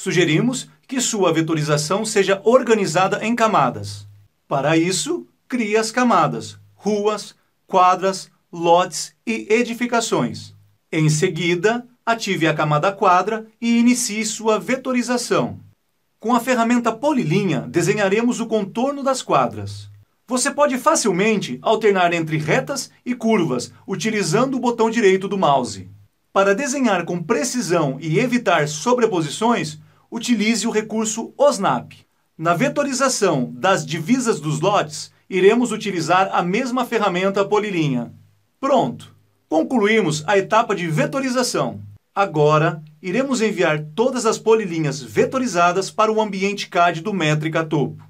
Sugerimos que sua vetorização seja organizada em camadas. Para isso, crie as camadas ruas, quadras, lotes e edificações. Em seguida, ative a camada quadra e inicie sua vetorização. Com a ferramenta Polilinha, desenharemos o contorno das quadras. Você pode facilmente alternar entre retas e curvas, utilizando o botão direito do mouse. Para desenhar com precisão e evitar sobreposições, utilize o recurso OSNAP. Na vetorização das divisas dos lotes, iremos utilizar a mesma ferramenta polilinha. Pronto! Concluímos a etapa de vetorização. Agora, iremos enviar todas as polilinhas vetorizadas para o ambiente CAD do Métrica Topo.